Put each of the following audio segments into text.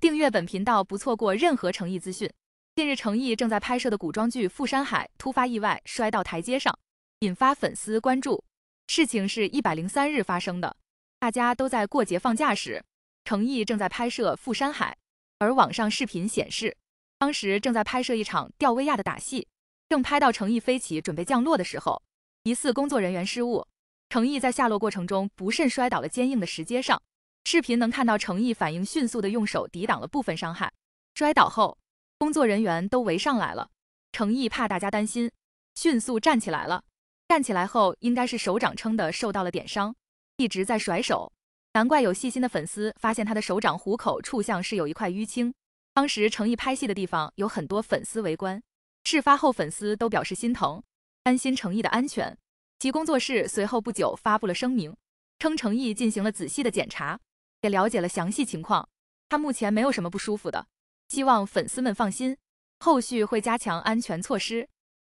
订阅本频道，不错过任何诚意资讯。近日，诚毅正在拍摄的古装剧《富山海》突发意外，摔到台阶上，引发粉丝关注。事情是一百零三日发生的，大家都在过节放假时，诚毅正在拍摄《富山海》，而网上视频显示，当时正在拍摄一场吊威亚的打戏，正拍到诚毅飞起准备降落的时候，疑似工作人员失误，诚毅在下落过程中不慎摔倒了坚硬的石阶上。视频能看到，程毅反应迅速的用手抵挡了部分伤害，摔倒后，工作人员都围上来了。程毅怕大家担心，迅速站起来了。站起来后，应该是手掌撑的，受到了点伤，一直在甩手，难怪有细心的粉丝发现他的手掌虎口处像是有一块淤青。当时程毅拍戏的地方有很多粉丝围观，事发后粉丝都表示心疼，担心程毅的安全。其工作室随后不久发布了声明，称程毅进行了仔细的检查。也了解了详细情况，他目前没有什么不舒服的，希望粉丝们放心，后续会加强安全措施。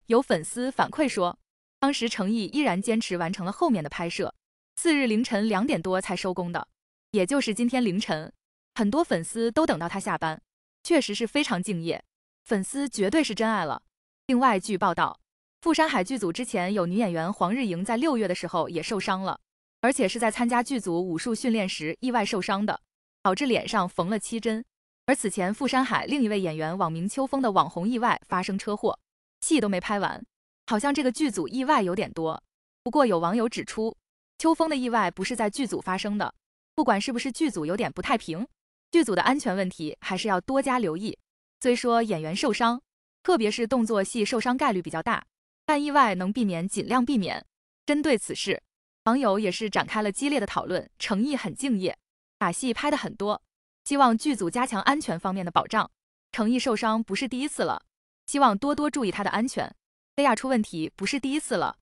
有粉丝反馈说，当时诚毅依然坚持完成了后面的拍摄，次日凌晨两点多才收工的，也就是今天凌晨。很多粉丝都等到他下班，确实是非常敬业，粉丝绝对是真爱了。另外，据报道，富山海剧组之前有女演员黄日莹在六月的时候也受伤了。而且是在参加剧组武术训练时意外受伤的，导致脸上缝了七针。而此前傅山海另一位演员网名秋风的网红意外发生车祸，戏都没拍完。好像这个剧组意外有点多。不过有网友指出，秋风的意外不是在剧组发生的，不管是不是剧组有点不太平，剧组的安全问题还是要多加留意。虽说演员受伤，特别是动作戏受伤概率比较大，但意外能避免尽量避免。针对此事。网友也是展开了激烈的讨论，成毅很敬业，把戏拍的很多，希望剧组加强安全方面的保障。成毅受伤不是第一次了，希望多多注意他的安全。贝亚出问题不是第一次了，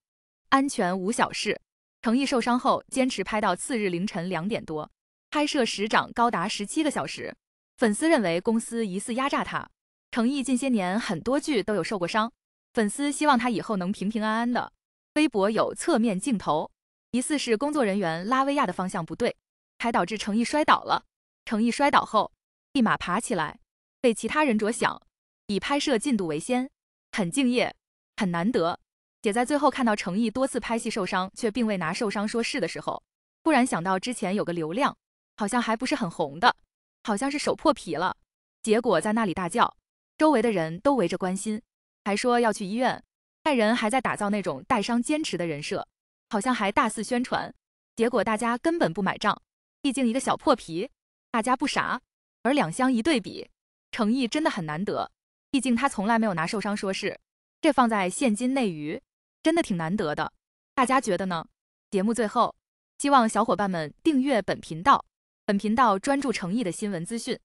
安全无小事。成毅受伤后坚持拍到次日凌晨两点多，拍摄时长高达十七个小时。粉丝认为公司疑似压榨他。成毅近些年很多剧都有受过伤，粉丝希望他以后能平平安安的。微博有侧面镜头。疑似是工作人员拉威亚的方向不对，还导致成毅摔倒了。成毅摔倒后立马爬起来，为其他人着想，以拍摄进度为先，很敬业，很难得。姐在最后看到成毅多次拍戏受伤，却并未拿受伤说事的时候，突然想到之前有个流量，好像还不是很红的，好像是手破皮了，结果在那里大叫，周围的人都围着关心，还说要去医院。爱人还在打造那种带伤坚持的人设。好像还大肆宣传，结果大家根本不买账。毕竟一个小破皮，大家不傻。而两箱一对比，诚意真的很难得。毕竟他从来没有拿受伤说事，这放在现今内娱，真的挺难得的。大家觉得呢？节目最后，希望小伙伴们订阅本频道。本频道专注诚意的新闻资讯。